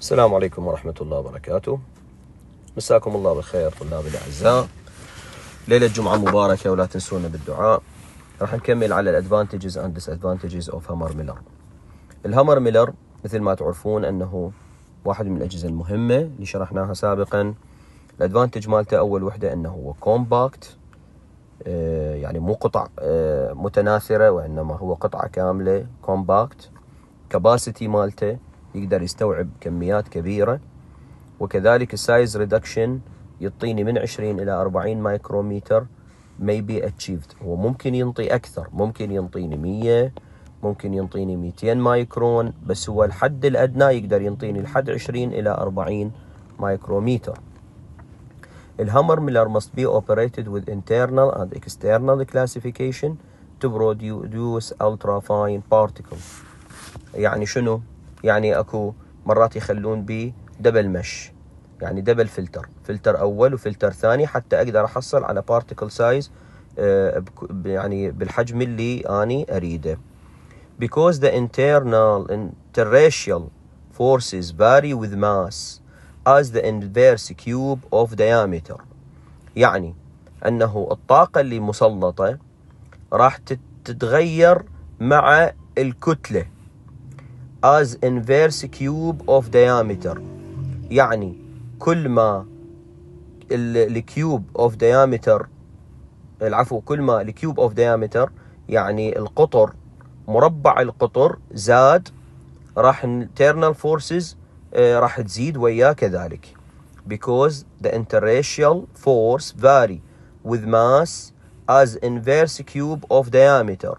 السلام عليكم ورحمة الله وبركاته مساكم الله بالخير طلابي الأعزاء ليلة جمعة مباركة ولا تنسونا بالدعاء راح نكمل على الادفانتجز اند ديس ادفانتجز اوف هامر ميلر الهامر ميلر مثل ما تعرفون انه واحد من الاجهزه المهمه اللي شرحناها سابقا الادفانتج مالته اول وحده انه هو كومباكت آه، يعني مو قطع آه، متناثره وانما هو قطعه كامله كومباكت كباسيتي مالته يقدر يستوعب كميات كبيرة وكذلك السايز ريدكشن يعطيني من 20 إلى 40 مايكروميتر may be achieved هو ممكن ينطي أكثر ممكن ينطيني 100 ممكن ينطيني 200 مايكرون بس هو الحد الأدنى يقدر ينطيني الحد 20 إلى 40 مايكروميتر الهامر ميلر must be operated with internal and external classification to produce ultra fine particles يعني شنو يعني اكو مرات يخلون بي دبل مش يعني دبل فلتر فلتر اول وفلتر ثاني حتى اقدر احصل على آه، بارتكل سايز يعني بالحجم اللي اني اريده because the internal interracial forces vary with mass as the inverse cube of diameter يعني انه الطاقه اللي مسلطه راح تتغير مع الكتله as inverse cube of diameter يعني كل ما الكيوب اوف diameter العفو كل ما الكيوب اوف diameter يعني القطر مربع القطر زاد راح internal forces راح تزيد وياه كذلك because the interracial force vary with mass as inverse cube of diameter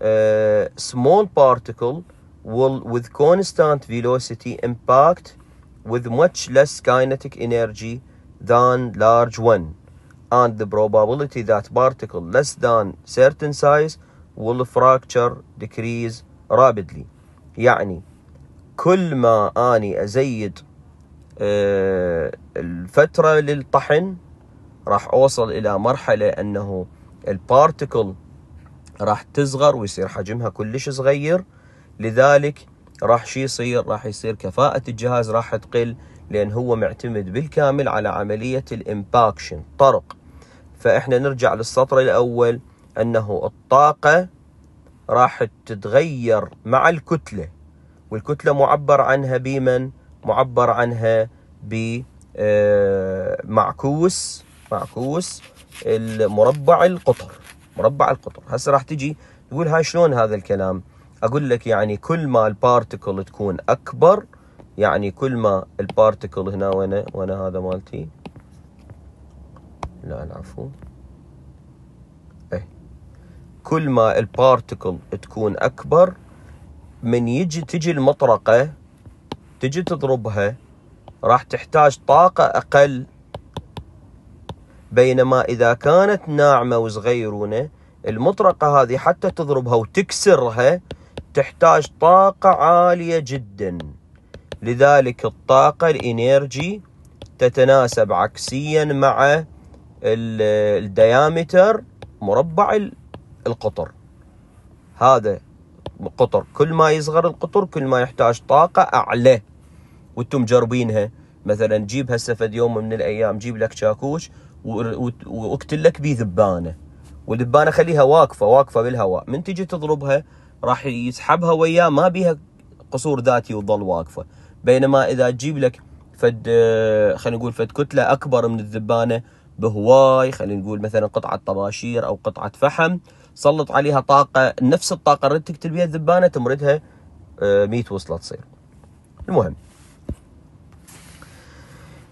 uh, small particle will with constant velocity impact with much less kinetic energy than large one and the probability that particle less than certain size will fracture decrease rapidly يعني كل ما اني ازيد الفترة للطحن راح اوصل الى مرحلة انه البارتكل راح تصغر ويصير حجمها كلش صغير لذلك راح شي يصير راح يصير كفاءة الجهاز راح تقل لأن هو معتمد بالكامل على عملية الإمباكشن طرق فإحنا نرجع للسطر الأول أنه الطاقة راح تتغير مع الكتلة والكتلة معبر عنها بمن؟ معبر عنها بمعكوس آه، معكوس المربع القطر مربع القطر هسه راح تجي تقول هاي شلون هذا الكلام اقول لك يعني كل ما البارتكل تكون اكبر يعني كل ما البارتكل هنا وانا وانا هذا مالتي لا العفو ايه كل ما البارتكل تكون اكبر من يجي تجي المطرقه تجي تضربها راح تحتاج طاقه اقل بينما اذا كانت ناعمه وصغيرونه المطرقه هذه حتى تضربها وتكسرها تحتاج طاقة عالية جدا لذلك الطاقة الإنرجي تتناسب عكسيا مع الديامتر مربع القطر هذا قطر كل ما يصغر القطر كل ما يحتاج طاقة أعلى وانتم مجربينها مثلا جيب هسه فد يوم من الايام جيب لك شاكوش واقتل لك بيه ذبانه والذبانه خليها واقفه واقفه بالهواء من تجي تضربها راح يسحبها وياه ما بيها قصور ذاتي وتظل واقفه بينما اذا تجيب لك فد آه، خلينا نقول فد كتله اكبر من الذبانه بهواي خلينا نقول مثلا قطعه طباشير او قطعه فحم سلط عليها طاقه نفس الطاقه اللي تقتل بها الذبانه تمردها 100 آه، وصله تصير المهم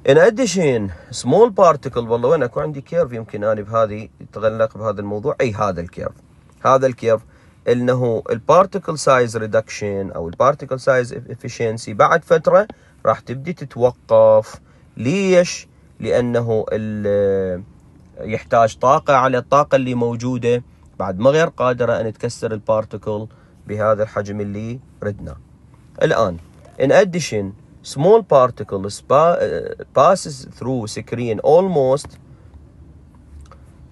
ان اديشن سمول بارتكل والله وين اكو عندي كيرف يمكن انا بهذه يتغلق بهذا الموضوع اي هذا الكيرف هذا الكيرف انه البارتكل سايز ريدكشن او البارتكل سايز افشنسي بعد فتره راح تبدي تتوقف ليش لانه يحتاج طاقه على الطاقه اللي موجوده بعد ما غير قادره ان تكسر البارتكل بهذا الحجم اللي ردنا الان in addition small particle passes through screen almost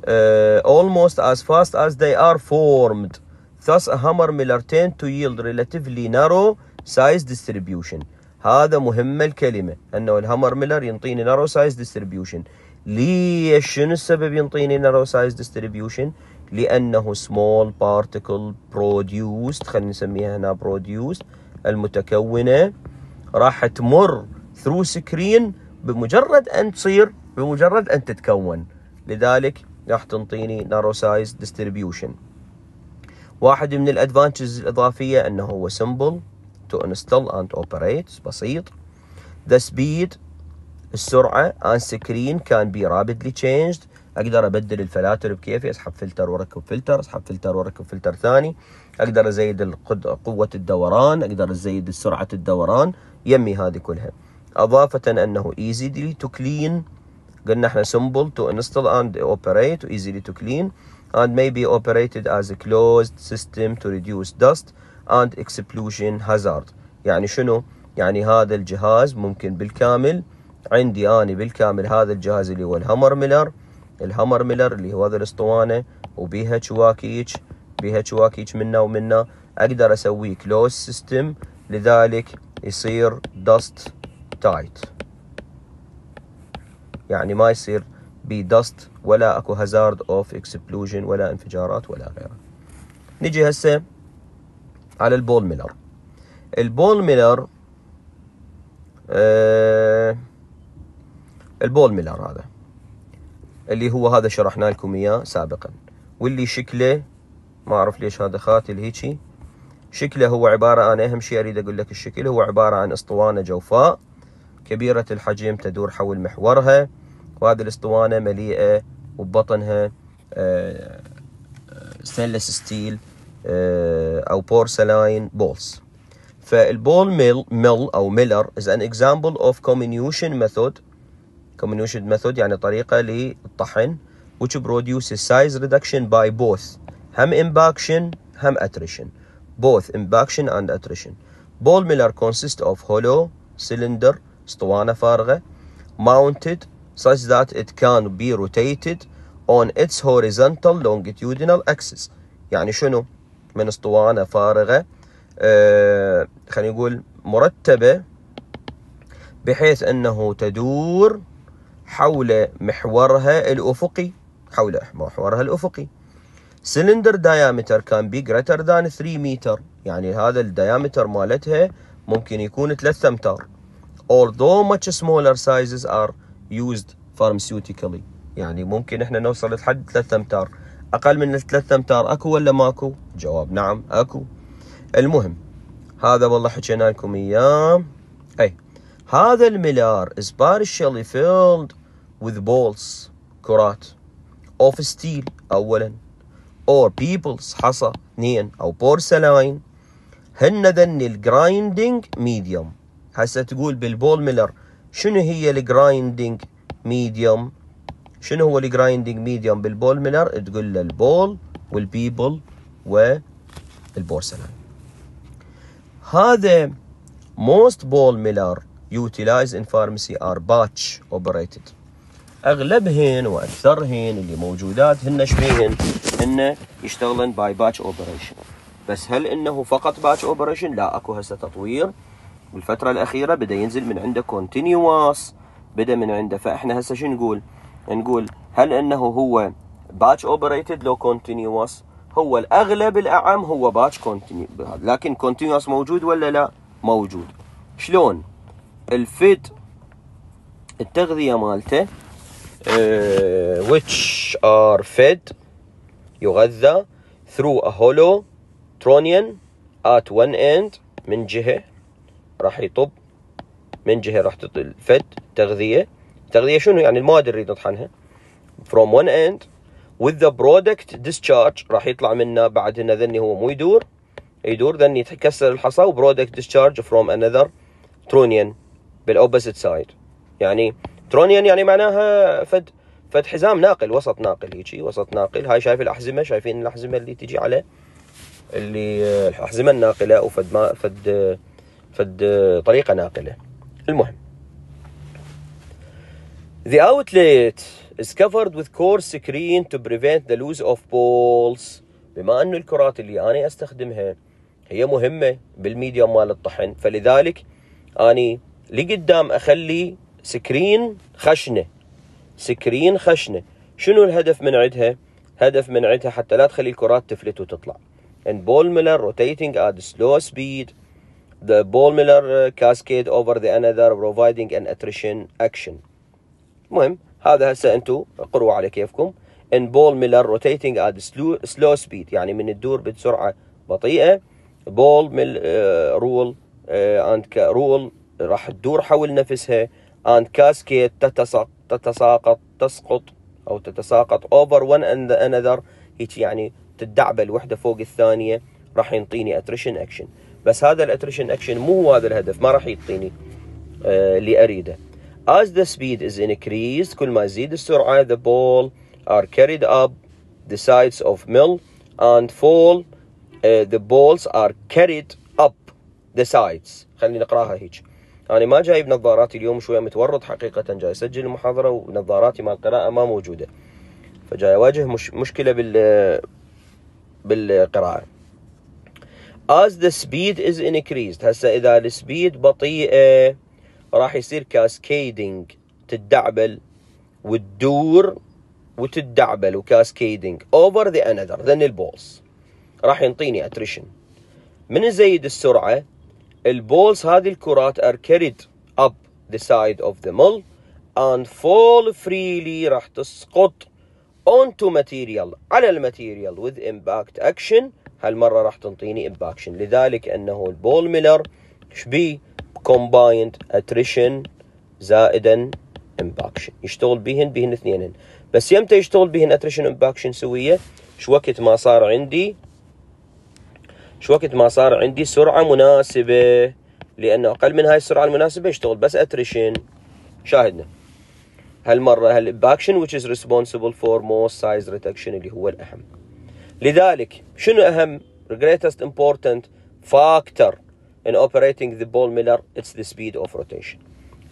uh, almost as fast as they are formed thus a hammer miller tend to yield relatively narrow size distribution هذا مهم الكلمة أنه الهامر ميلر ينطيني نارو سايز ديستريبيوشن ليش شنو السبب ينطيني نارو سايز ديستريبيوشن لأنه small particle produced خلينا نسميها هنا produced المتكونة راح تمر through screen بمجرد أن تصير بمجرد أن تتكون لذلك راح تنطيني نارو سايز ديستريبيوشن واحد من الادفانتجز الاضافيه انه هو سمبل تو install اند اوبريت بسيط ذا سبيد السرعه ان سكرين كان بي رابيدلي تشينجد اقدر ابدل الفلاتر بكيفي اسحب فلتر واركب فلتر اسحب فلتر واركب فلتر ثاني اقدر ازيد قوه الدوران اقدر ازيد سرعه الدوران يمي هذه كلها اضافه انه easily to clean قلنا احنا simple to install and operate easily to clean and may be operated as a closed system to reduce dust and explosion hazard يعني شنو؟ يعني هذا الجهاز ممكن بالكامل عندي أنا بالكامل هذا الجهاز اللي هو الهامر ميلر الهامر ميلر اللي هو هذا الاسطوانة وبيها شواكيج بيها شواكيج منا ومنا أقدر أسويه كلوز سيستم لذلك يصير دست تايت يعني ما يصير بدست ولا اكو هازارد اوف اكسبلوجن ولا انفجارات ولا غيره نجي هسه على البول ميلر البول ميلر آه البول ميلر هذا اللي هو هذا شرحنا لكم اياه سابقا واللي شكله ما اعرف ليش هذا خاتل هيجي شكله هو عبارة أنا أهم شيء أريد أقول لك الشكل هو عبارة عن أسطوانة جوفاء كبيرة الحجم تدور حول محورها وهذه الاسطوانة مليئة وبطنها ستانلس ستيل او بورسلاين بولز فالبول ميل ميل او ميلر is an example of comminution method comminution method يعني طريقة للطحن which produces size reduction by both هم impaction هم attrition both impaction and attrition ball miller consists of hollow cylinder اسطوانة فارغة mounted such that it can be rotated on its horizontal longitudinal axis يعني شنو من اسطوانه فارغه آه خلينا نقول مرتبه بحيث انه تدور حول محورها الافقي حول محورها الافقي سلندر دايامتر كان بي جريتر ذان 3 متر يعني هذا الدايامتر مالتها ممكن يكون 3 امتار although much smaller sizes are used فارماسيوتيكالي يعني ممكن احنا نوصل لحد 3 امتار اقل من 3 امتار اكو ولا ماكو جواب نعم اكو المهم هذا والله حكينا لكم اياه اي هذا الملار is partially filled with بولز كرات اوف ستيل اولا or بيبلز حصى اثنين او بورسلاين هن ذن الجرايندنج ميديوم هسه تقول بالبول ميلر شنو هي الجرايندنج ميديوم شنو هو الجرايندنج ميديوم بالبول ميلر تقول له البول والبيبل والبورسلان هذا موست بول ميلر يوتيلايز ان فارمسي ار باتش اوبريتد اغلبهن واكثرهن اللي موجودات هن شبيهن هن يشتغلن باي باتش اوبريشن بس هل انه فقط باتش اوبريشن لا اكو هسه تطوير والفترة الأخيرة بدأ ينزل من عنده continuous بدأ من عنده فإحنا هسه شو نقول نقول هل أنه هو batch operated لو continuous هو الأغلب الأعم هو batch continuous لكن continuous موجود ولا لا موجود شلون الفيد التغذية مالته uh, which are fed يغذى through a hollow tronian at one end من جهة راح يطب من جهه راح الفد تغذيه تغذيه شنو يعني المواد اللي نطحنها فروم وان اند وذ ذا برودكت ديسشارج راح يطلع منه بعد هنا ذني هو مو يدور يدور ذني يتكسر الحصى وبرودكت ديسشارج فروم انذر ترونيان بالاوبوزيت سايد يعني ترونيان يعني معناها فد فد حزام ناقل وسط ناقل هيجي وسط ناقل هاي شايف الاحزمه شايفين الاحزمه اللي تجي على اللي الاحزمه الناقله وفد ما فد فد طريقة ناقلة المهم The outlet is covered with coarse screen to prevent the loss of balls بما أنه الكرات اللي أنا أستخدمها هي مهمة بالميديوم مال الطحن فلذلك أني لقدام أخلي سكرين خشنة سكرين خشنة شنو الهدف من عندها؟ هدف من عندها حتى لا تخلي الكرات تفلت وتطلع and ball miller rotating at slow speed The Ball-Miller cascade over the another providing an attrition action. المهم هذا هسه انتم قروا على كيفكم. In Ball-Miller rotating at slow, slow speed يعني من الدور بسرعة بطيئة. Ball-Mill uh, rule uh, and rule راح تدور حول نفسها and cascade تتساقط تتساقط تسقط او تتساقط over one and another هيك يعني تدعبل وحده فوق الثانيه راح ينطيني attrition action. بس هذا الاتريشن اكشن مو هو هذا الهدف ما راح يعطيني آه، اللي اريده as the speed is increased كل ما تزيد السرعه the ball are carried up the sides of mill and fall uh, the balls are carried up the sides خلينا نقراها هيك انا يعني ما جايب نظاراتي اليوم شويه متورط حقيقه جاي اسجل المحاضره ونظاراتي مال القراءه ما موجوده فجاي اواجه مش مشكله بال بالقراءه as the speed is increased هسه إذا السبيد بطيئة راح يصير cascading تدعبل وتدور وتدعبل وكاسكيدنج اوفر ذا انذر ذن البولز راح ينطيني اتريشن من نزيد السرعه البولز هذه الكرات ار كاريد اب ذا سايد اوف ذا مول and fall freely راح تسقط onto material على الماتيريال with impact action هالمرة راح تنطيني إباكشن لذلك أنه البول ميلر شبي كومبايند اتريشن زائدا امباكشن يشتغل بهن بهن اثنين بس يمتى يشتغل بهن اتريشن امباكشن سويه شو وقت ما صار عندي شو وقت ما صار عندي سرعه مناسبه لانه اقل من هاي السرعه المناسبه يشتغل بس اتريشن شاهدنا هالمره هالباكشن which is responsible for most size reduction اللي هو الاهم لذلك شنو أهم the greatest important factor in operating the ball miller it's the speed of rotation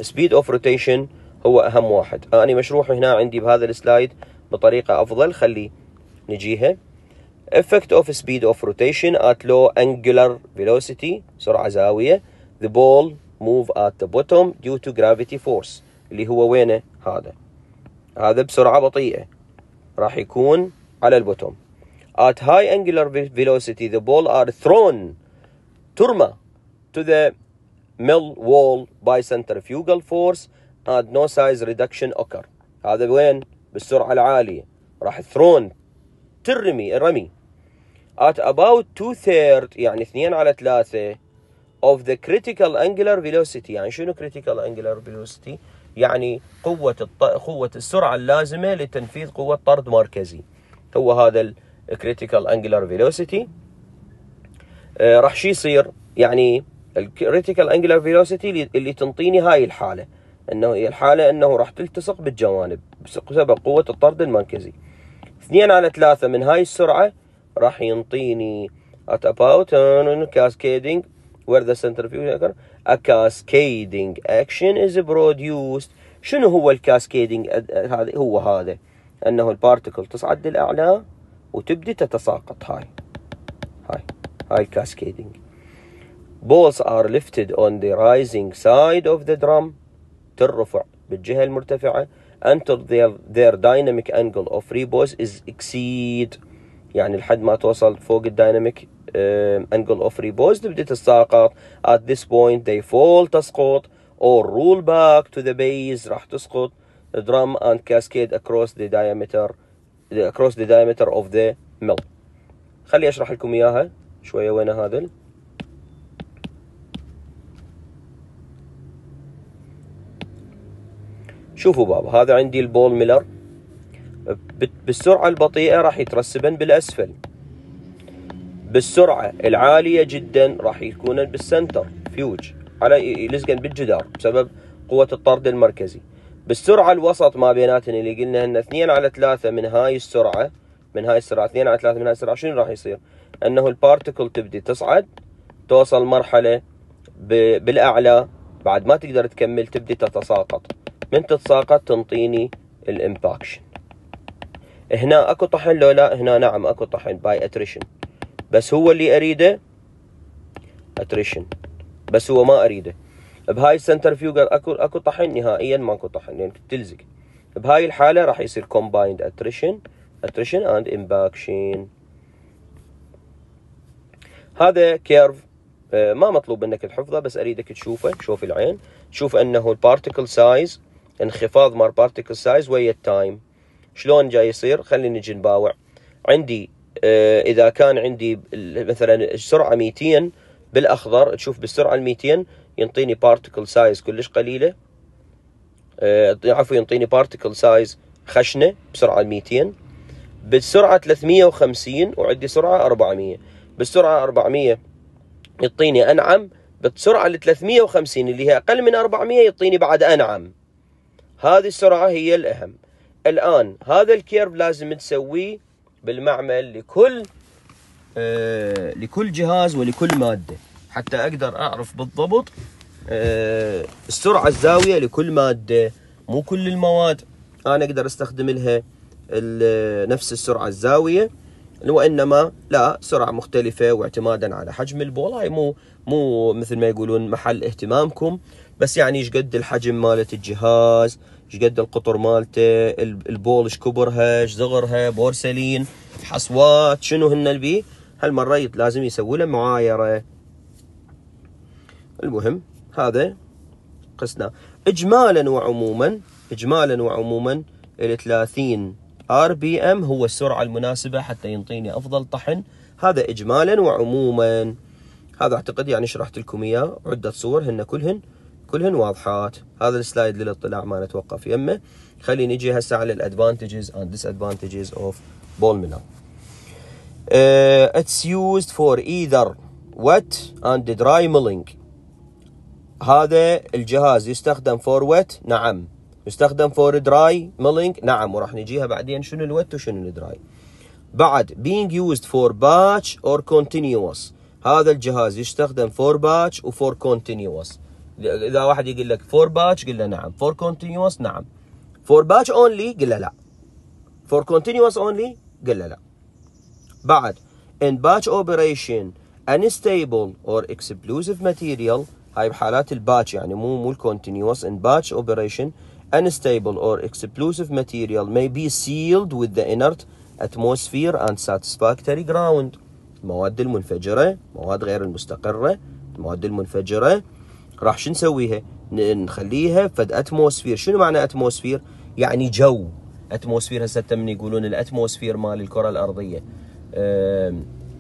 speed of rotation هو أهم واحد أنا مشروح هنا عندي بهذا السلايد بطريقة أفضل خلي نجيها effect of speed of rotation at low angular velocity سرعة زاوية the ball move at the bottom due to gravity force اللي هو وينه هذا هذا بسرعة بطيئة راح يكون على البوتوم At high angular velocity, the ball are thrown, turma, to the mill wall by centrifugal force and no size reduction occur. هذا وين؟ بالسرعة العالية. راح thrown ترمي الرمي. At about two third يعني اثنين على ثلاثة of the critical angular velocity يعني شنو critical angular velocity؟ يعني قوة الط... قوة السرعة اللازمة لتنفيذ قوة طرد مركزي. هو هذا ال... critical angular velocity آه، راح شو يصير يعني الكريتيكال انجلر فيلوسيتي اللي تنطيني هاي الحاله انه هي الحاله انه راح تلتصق بالجوانب بسبب قوه الطرد المركزي 2 على 3 من هاي السرعه راح ينطيني at about cascading where the centrifuge a cascading action is produced شنو هو الكاسكيدنج هذا هو هذا انه البارتكل تصعد للاعلى وتبدي تتساقط هاي هاي هاي balls are lifted on the rising side of the drum ترفع بالجهة المرتفعة until their, their dynamic angle of repose is exceed يعني لحد ما توصل فوق الدايناميك um, angle of repose تبدي تتساقط at this point they fall تسقط or roll back to the base راح تسقط drum and cascade across the diameter across the diameter of the mill خلي اشرح لكم اياها شويه وين هذا شوفوا بابا هذا عندي البول ميلر بالسرعه البطيئه راح يترسبن بالاسفل بالسرعه العاليه جدا راح يكونن بالسنتر فيوج على يلزقن بالجدار بسبب قوه الطرد المركزي بالسرعة الوسط ما بيناتهم اللي قلنا ان 2 على 3 من هاي السرعة من هاي السرعة 2 على 3 من هاي السرعة شنو راح يصير؟ انه البارتكل تبدي تصعد توصل مرحلة بالاعلى بعد ما تقدر تكمل تبدي تتساقط من تتساقط تنطيني الامباكشن هنا اكو طحن لو لا هنا نعم اكو طحن باي اتريشن بس هو اللي اريده اتريشن بس هو ما اريده بهاي السنترفيوجر اكو اكو طحن نهائيا ماكو طحن لان يعني تلزق بهاي الحاله راح يصير كومبايند اتريشن اتريشن اند امباكشن هذا كيرف آه، ما مطلوب منك تحفظه بس اريدك تشوفه تشوف العين تشوف انه البارتيكل سايز انخفاض مال بارتيكل سايز ويا التايم شلون جاي يصير خلينا نجي نباوع عندي آه، اذا كان عندي مثلا السرعه 200 بالاخضر تشوف بالسرعه ال 200 ينطيني بارتكل سايز كلش قليله آه، عفوا ينطيني بارتكل سايز خشنه بسرعه 200 بالسرعه 350 وعندي سرعه 400 بالسرعه 400 يعطيني انعم بالسرعه ال 350 اللي هي اقل من 400 يعطيني بعد انعم هذه السرعه هي الاهم الان هذا الكيرف لازم تسويه بالمعمل لكل آه لكل جهاز ولكل ماده حتى اقدر اعرف بالضبط آه، السرعه الزاويه لكل ماده مو كل المواد انا اقدر استخدم لها آه، نفس السرعه الزاويه وانما لا سرعه مختلفه واعتمادا على حجم البول هاي مو مو مثل ما يقولون محل اهتمامكم بس يعني ايش قد الحجم مالت الجهاز ايش قد القطر مالته البول ايش كبرها ايش صغرها بورسلين حصوات شنو هن البي هالمره لازم يسوي له معايره المهم هذا قسنا اجمالا وعموما اجمالا وعموما ال 30 ار بي ام هو السرعه المناسبه حتى ينطيني افضل طحن هذا اجمالا وعموما هذا اعتقد يعني شرحت لكم اياه عده صور هن كلهن كلهن واضحات هذا السلايد للاطلاع ما نتوقف يمه خلينا نجي هسه على الادفانتجز اند ديس ادفانتجز اوف بول ميلر اتس يوزد فور ايذر wet and dry milling هذا الجهاز يستخدم فور ويت نعم يستخدم فور دراي ميلينج نعم وراح نجيها بعدين شنو الويت وشنو الدراي بعد being used for batch or continuous هذا الجهاز يستخدم for batch و for continuous اذا واحد يقول لك for batch قل له نعم for continuous نعم for batch only قل له لا for continuous only قل له لا بعد in batch operation unstable or explosive material هاي بحالات الباتش يعني مو مو الكونتينيوس ان باتش اوبريشن unstable اور اكسبلوسيف ماتيريال مي بي سيلد وذ ذا انرت اتموسفير اند ساتسفاكتوري جراوند المواد المنفجرة مواد غير المستقرة المواد المنفجرة راح شو نسويها نخليها فد اتموسفير شنو معنى اتموسفير يعني جو اتموسفير هسه تم يقولون الاتموسفير مال الكرة الارضية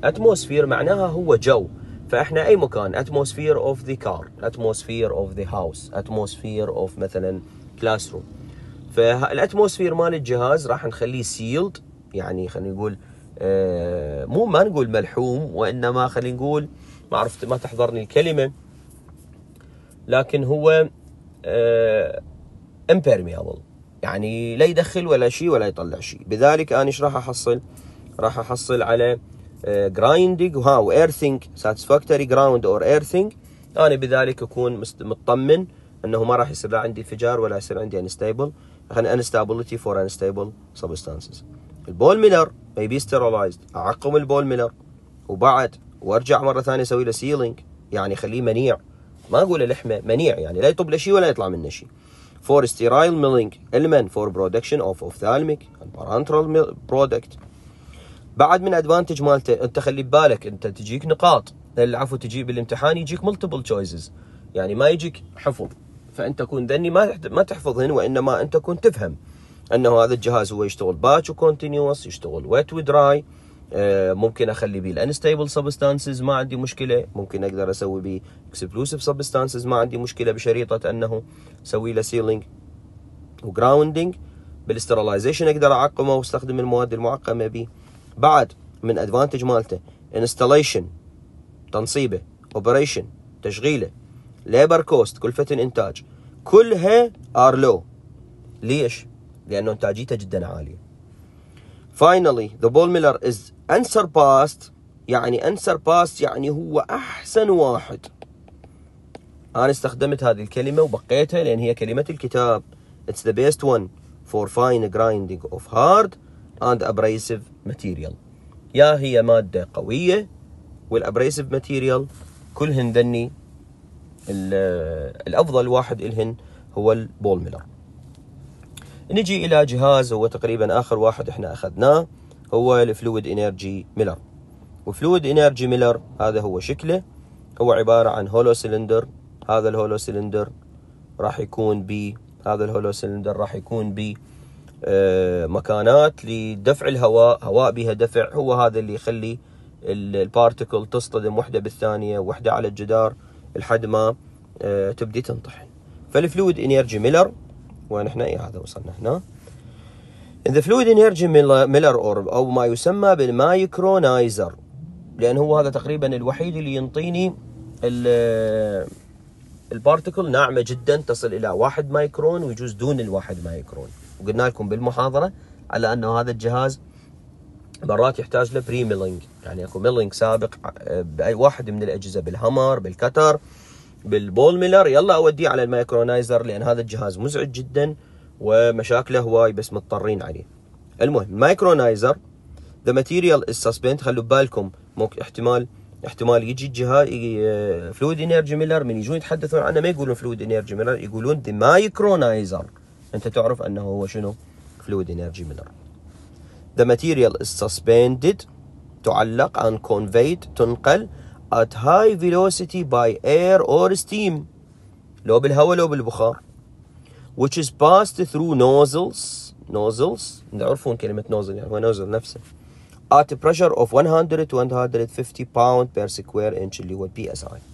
اتموسفير معناها هو جو فاحنا اي مكان اتموسفير اوف ذا كار اتموسفير اوف ذا هاوس اتموسفير اوف مثلا كلاس روم فالاتموسفير مال الجهاز راح نخليه سيلد يعني خلينا نقول آه، مو ما نقول ملحوم وانما خلينا نقول ما عرفت ما تحضرني الكلمه لكن هو امبيرميبل آه، يعني لا يدخل ولا شيء ولا يطلع شيء بذلك انا ايش راح احصل راح احصل على جرايندنج ها وايرثنج ساتسفاكتوري جراوند اور ايرثنج انا بذلك اكون مطمن انه ما راح يصير لا عندي انفجار ولا يصير عندي انستابل خلينا انستابلتي فور انستابل سبستانسز البول ميلر may be sterilized اعقم البول ميلر وبعد وارجع مره ثانيه اسوي له سيلينج يعني خليه منيع ما اقول لحمه منيع يعني لا يطب له شيء ولا يطلع منه شيء for sterile milling المن for production of ophthalmic and parenteral product بعد من ادفانتج مالته انت خلي ببالك انت تجيك نقاط العفو تجي بالامتحان يجيك ملتيبل تشويسز يعني ما يجيك حفظ فانت تكون ذني ما ما تحفظهن وانما انت تكون تفهم انه هذا الجهاز هو يشتغل باتش وكونتينيوس يشتغل ويت ودراي آه، ممكن اخلي بيه الانستيبل سبستانسز ما عندي مشكله ممكن اقدر اسوي بيه اكسبلوسيف سبستانسز ما عندي مشكله بشريطه انه اسوي له سيلينج وجراوندينج بالاستراليزيشن اقدر اعقمه واستخدم المواد المعقمه بيه بعد من ادفانتج مالته انستليشن تنصيبه اوبريشن تشغيله ليبر كوست كلفه الانتاج كلها ار لو ليش؟ لانه انتاجيته جدا عاليه فاينلي ذا بول ميلر از انسر باست يعني انسر باست يعني هو احسن واحد انا استخدمت هذه الكلمه وبقيتها لان هي كلمه الكتاب اتس ذا بيست one for fine grinding of hard and abrasive material يا هي مادة قوية والابريسيف ماتيريال كلهن ذني الافضل واحد الهن هو البول ميلر نجي الى جهاز هو تقريبا اخر واحد احنا اخذناه هو الفلويد انرجي ميلر وفلويد انرجي ميلر هذا هو شكله هو عبارة عن هولو سلندر هذا الهولو سلندر راح يكون ب هذا الهولو سلندر راح يكون ب آه، مكانات لدفع الهواء هواء بها دفع هو هذا اللي يخلي البارتكل تصطدم وحده بالثانيه وحده على الجدار لحد ما آه، تبدي تنطحن فالفلويد انرجي ميلر وين احنا إيه، اي هذا وصلنا هنا ان ذا فلويد energy ميلر او ما يسمى بالمايكرونايزر لان هو هذا تقريبا الوحيد اللي ينطيني البارتكل ناعمه جدا تصل الى واحد مايكرون ويجوز دون الواحد مايكرون وقلنا لكم بالمحاضره على انه هذا الجهاز مرات يحتاج له بري ميلينج يعني اكو ميلينج سابق آه، باي واحد من الاجهزه بالهمر بالكتر بالبول ميلر يلا اوديه على المايكرونايزر لان هذا الجهاز مزعج جدا ومشاكله هواي بس مضطرين عليه المهم المايكرونايزر ذا ماتيريال از سسبند خلوا ببالكم ممكن احتمال احتمال يجي الجهاز فلويد انرجي ميلر من يجون يتحدثون عنه ما يقولون فلويد انرجي ميلر يقولون ذا مايكرونايزر انت تعرف انه هو شنو فلويد انرجي مينرال The material is suspended تعلق and conveyed تنقل at high velocity by air or steam لو بالهواء لو بالبخار which is passed through nozzles nozzles نعرفون كلمة nozzle يعني هو nozzle نفسه at a pressure of 100 to 150 pound per square inch اللي هو PSI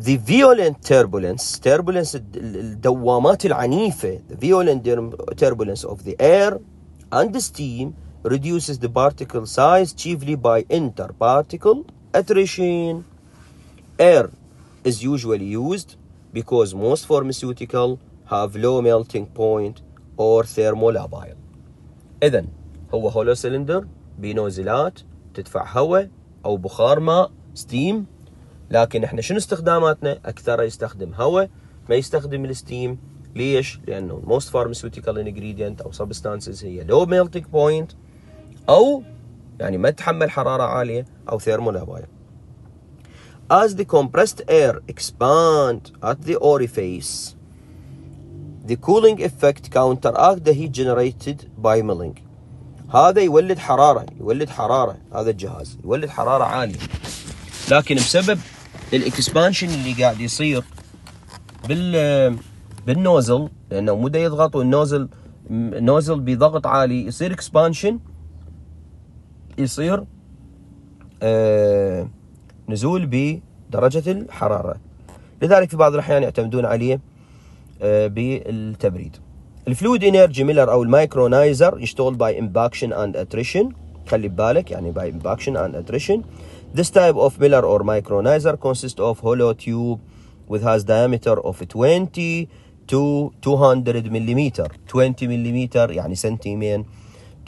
the violent turbulence, turbulence الدوامات العنيفة, the violent turbulence of the air and the steam reduces the particle size chiefly by interparticle attrition. Air is usually used because most pharmaceutical have low melting point or thermolabile. إذن هو هولو سلندر بنوزلات تدفع هواء أو بخار ماء steam لكن احنا شنو استخداماتنا اكثر يستخدم هواء ما يستخدم الستيم ليش لانه الموست فارماسيوتيكال انجريدينت او سبستانسز هي لو ميلتينج بوينت او يعني ما تتحمل حراره عاليه او ثيرمو As the compressed air expand at the orifice, the cooling effect counteract the heat generated by milling. هذا يولد حرارة يولد حرارة هذا الجهاز يولد حرارة عالية لكن بسبب الاكسبانشن اللي قاعد يصير بال بالنوزل لانه مو يضغط والنوزل نوزل بضغط عالي يصير اكسبانشن يصير آه، نزول بدرجة الحرارة لذلك في بعض الأحيان يعتمدون عليه آه، بالتبريد الفلويد انرجي ميلر او المايكرونايزر يشتغل باي امباكشن اند اتريشن خلي ببالك يعني باي امباكشن اند اتريشن This type of miller or micronizer consists of hollow tube with has diameter of 20 to 200 millimeter 20 millimeter يعني سنتيمين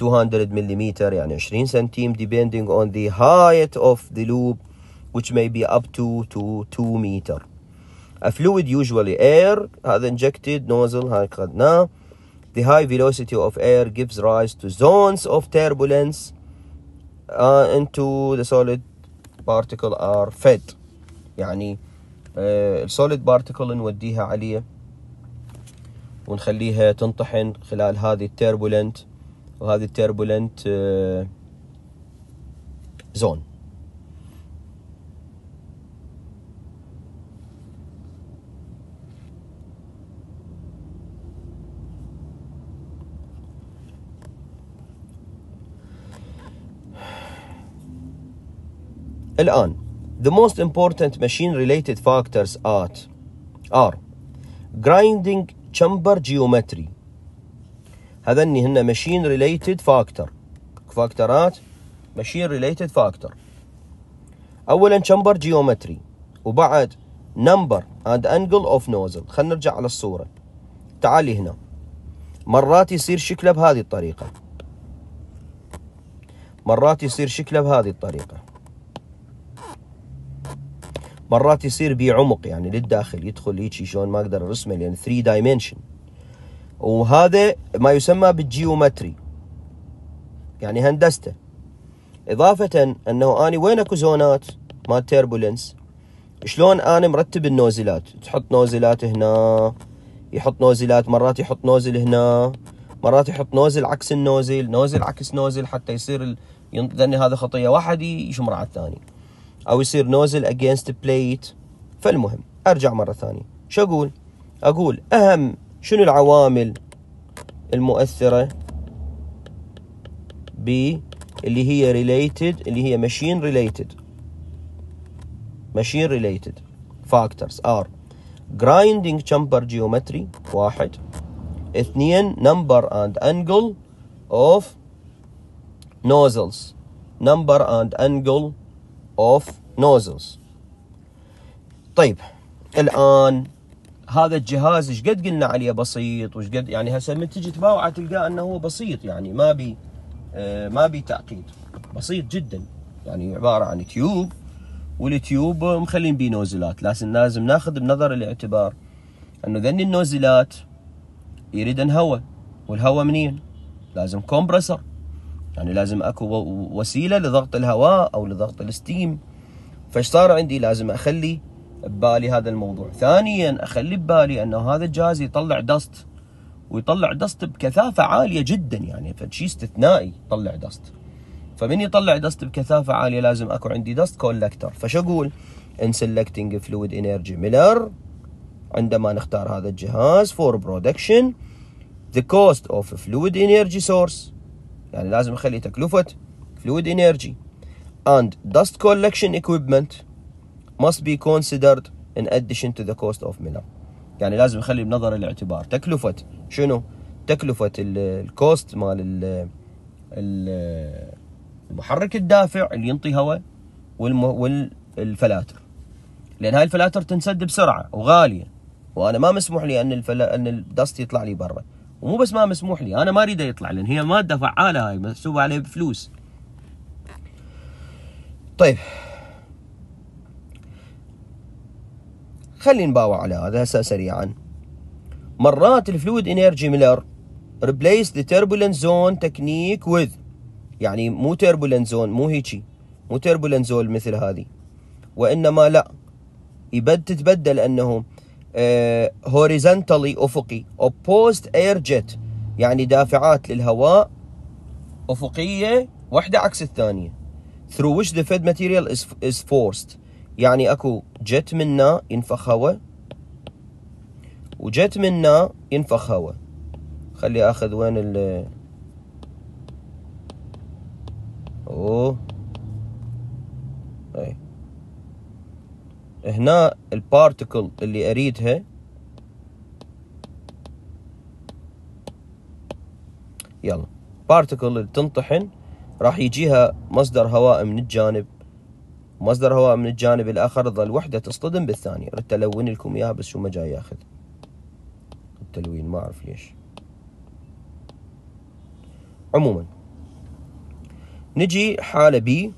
200 millimeter يعني 20 سنتيم depending on the height of the loop which may be up to, to 2 meter A fluid usually air has injected nozzle هاي The high velocity of air gives rise to zones of turbulence uh, into the solid بارتكل ار فيد يعني آه، السوليد بارتكل نوديها عليه ونخليها تنطحن خلال هذه التيربولنت وهذه التيربولنت زون آه، الآن The most important machine related factors at are grinding chamber geometry هذني هن machine related factor فاكتورات machine related factor أولا chamber geometry وبعد number and angle of nozzle خلنا نرجع على الصورة تعالي هنا مرات يصير شكله بهذه الطريقة مرات يصير شكله بهذه الطريقة مرات يصير بيه عمق يعني للداخل يدخل هيك شلون ما اقدر ارسمه لان 3 دايمنشن وهذا ما يسمى بالجيومتري يعني هندسته اضافه انه اني وين اكو زونات مال تيربولنس شلون انا مرتب النوزلات تحط نوزلات هنا يحط نوزلات مرات يحط نوزل هنا مرات يحط نوزل عكس النوزل نوزل عكس نوزل حتى يصير ال... لان هذا خطيه واحد يشمر على الثاني او يصير نوزل اجينست بليت فالمهم ارجع مره ثانيه شو اقول اقول اهم شنو العوامل المؤثره ب اللي هي ريليتد اللي هي ماشين ريليتد ماشين ريليتد فاكتورز ار grinding chamber جيومتري واحد اثنين نمبر اند انجل اوف نوزلز نمبر اند انجل of nozzles طيب الان هذا الجهاز ايش قد قلنا عليه بسيط وايش قد يعني هسه من تجي تباوعه تلقاه انه هو بسيط يعني ما بي آه، ما بي تعقيد بسيط جدا يعني عباره عن تيوب والتيوب مخلين بيه نوزلات لازم لازم ناخذ بنظر الاعتبار انه ذن النوزلات يريدن هواء والهواء منين؟ لازم كومبرسر يعني لازم اكو وسيله لضغط الهواء او لضغط الستيم فايش صار عندي لازم اخلي ببالي هذا الموضوع ثانيا اخلي ببالي انه هذا الجهاز يطلع دست ويطلع دست بكثافه عاليه جدا يعني فشيء استثنائي يطلع دست فمن يطلع دست بكثافه عاليه لازم اكو عندي دست كولكتر فشو اقول ان سيلكتنج فلويد انرجي ميلر عندما نختار هذا الجهاز فور برودكشن the cost of fluid energy source يعني لازم اخلي تكلفه fluid energy and dust collection equipment must be considered in addition to the cost of mill يعني لازم اخلي بنظر الاعتبار تكلفه شنو تكلفه الكوست مال ال المحرك الدافع اللي ينطي هواء والفلاتر لان هاي الفلاتر تنسد بسرعه وغاليه وانا ما مسموح لي ان الفلا ان الدست يطلع لي برا ومو بس ما مسموح لي انا ما اريده يطلع لان هي ماده فعاله هاي محسوبه عليه بفلوس طيب خلينا نباوع على هذا هسه سريعا مرات الفلويد انرجي ميلر ريبليس ذا تيربولنت زون تكنيك وذ يعني مو تيربولنت زون مو هيجي مو تيربولنت زون مثل هذه وانما لا يبد تتبدل انه هوريزنتالي آه، افقي اوبوزد اير جيت يعني دافعات للهواء افقيه واحده عكس الثانيه ثرو ويش ذا فيد ماتيريال از فورست يعني اكو جت منا ينفخ هواء وجت منا ينفخ هواء خلي اخذ وين ال اوه هنا البارتكل اللي اريدها يلا بارتكل اللي تنطحن راح يجيها مصدر هواء من الجانب مصدر هواء من الجانب الاخر ظل وحده تصطدم بالثانيه ردت الون لكم اياها بس شو ما جاي ياخذ التلوين ما اعرف ليش عموما نجي حاله بي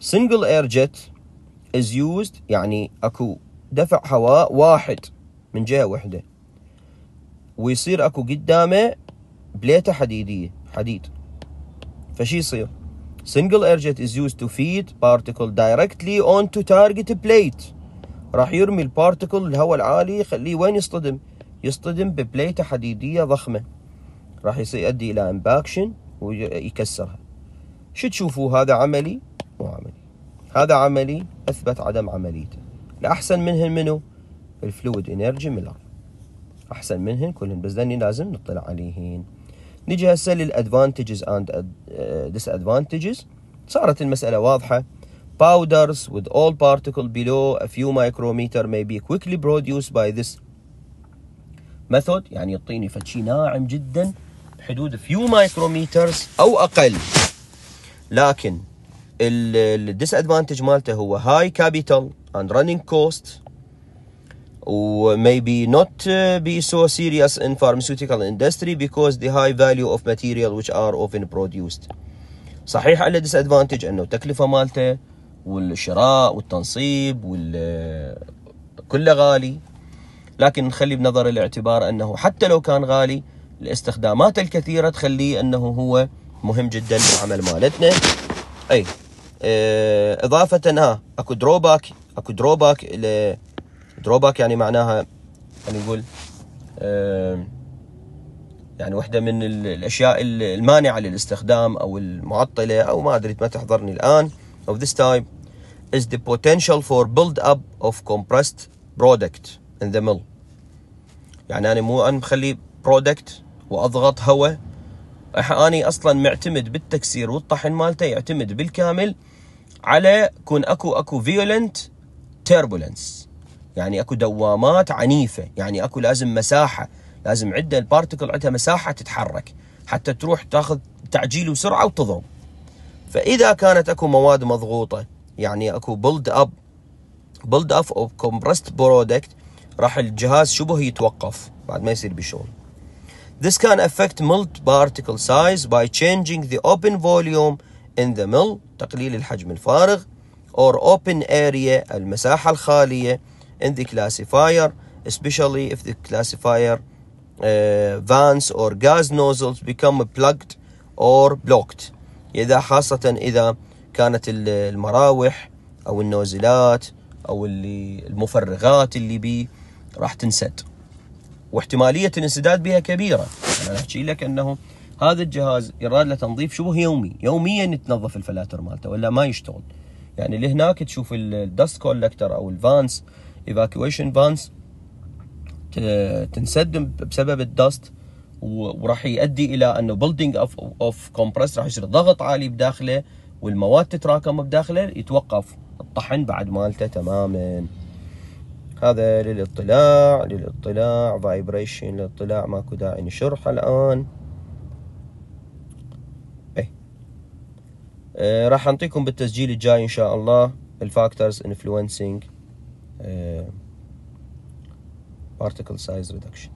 سنجل اير جيت is used يعني اكو دفع هواء واحد من جهه وحده ويصير اكو قدامه بليته حديديه حديد فشي يصير single air jet is used to feed particle directly onto target plate راح يرمي البارتكل الهواء العالي يخليه وين يصطدم يصطدم ببليته حديديه ضخمه راح يصير يؤدي الى امباكشن ويكسرها شو تشوفوا هذا عملي مو عملي هذا عملي اثبت عدم عمليته الاحسن منهن منو الفلويد انرجي ميلر احسن منهن كلهن بس ذني لازم نطلع عليهن نجي هسه للادفانتجز اند ديس ادفانتجز صارت المساله واضحه powders with all particle below a few micrometer may be quickly produced by this method يعني يعطيني فشي ناعم جدا بحدود few micrometers او اقل لكن الديس ادفانتج مالته هو هاي كابيتال اند رننج كوست وmaybe not uh, be so serious in pharmaceutical industry because the high value of material which are often produced صحيح على disadvantage انه التكلفه مالته والشراء والتنصيب وال كله غالي لكن نخلي بنظر الاعتبار انه حتى لو كان غالي الاستخدامات الكثيره تخليه انه هو مهم جدا بالعمل مالتنا اي آه، اضافه ها آه، اكو دروباك اكو دروباك دروباك يعني معناها خلينا نقول آه، يعني وحدة من الاشياء المانعه للاستخدام او المعطله او ما ادري ما تحضرني الان of this type is the potential for build up of compressed product in the mill يعني انا مو انا مخلي برودكت واضغط هواء اني اصلا معتمد بالتكسير والطحن مالته يعتمد بالكامل على كون اكو اكو فيولنت تيربولنس يعني اكو دوامات عنيفه يعني اكو لازم مساحه لازم عده البارتكل عندها مساحه تتحرك حتى تروح تاخذ تعجيل وسرعه وتضرب فاذا كانت اكو مواد مضغوطه يعني اكو بولد اب بولد اب اوف كومبرست برودكت راح الجهاز شبه يتوقف بعد ما يصير بشغل This can affect milled particle size by changing the open volume in the mill تقليل الحجم الفارغ or open area المساحة الخالية in the classifier especially if the classifier uh, vans or gas nozzles become plugged or blocked إذا خاصة إذا كانت المراوح أو النوزلات أو اللي المفرغات اللي بي راح تنسد واحتماليه الانسداد بها كبيره انا احكي لك انه هذا الجهاز يراد له تنظيف شبه يومي يوميا يتنظف الفلاتر مالته ولا ما يشتغل يعني اللي هناك تشوف الدست كولكتر او الفانس ايفاكويشن فانس تنسدم بسبب الدست وراح يؤدي الى انه بيلدينج اوف اوف كومبرس راح يصير ضغط عالي بداخله والمواد تتراكم بداخله يتوقف الطحن بعد مالته تماما هذا للاطلاع للاطلاع فايبريشن للاطلاع ماكو داعي نشرحه الآن اي آه، راح اعطيكم بالتسجيل الجاي إن شاء الله الفاكتورز influencing بارتكل آه، particle size reduction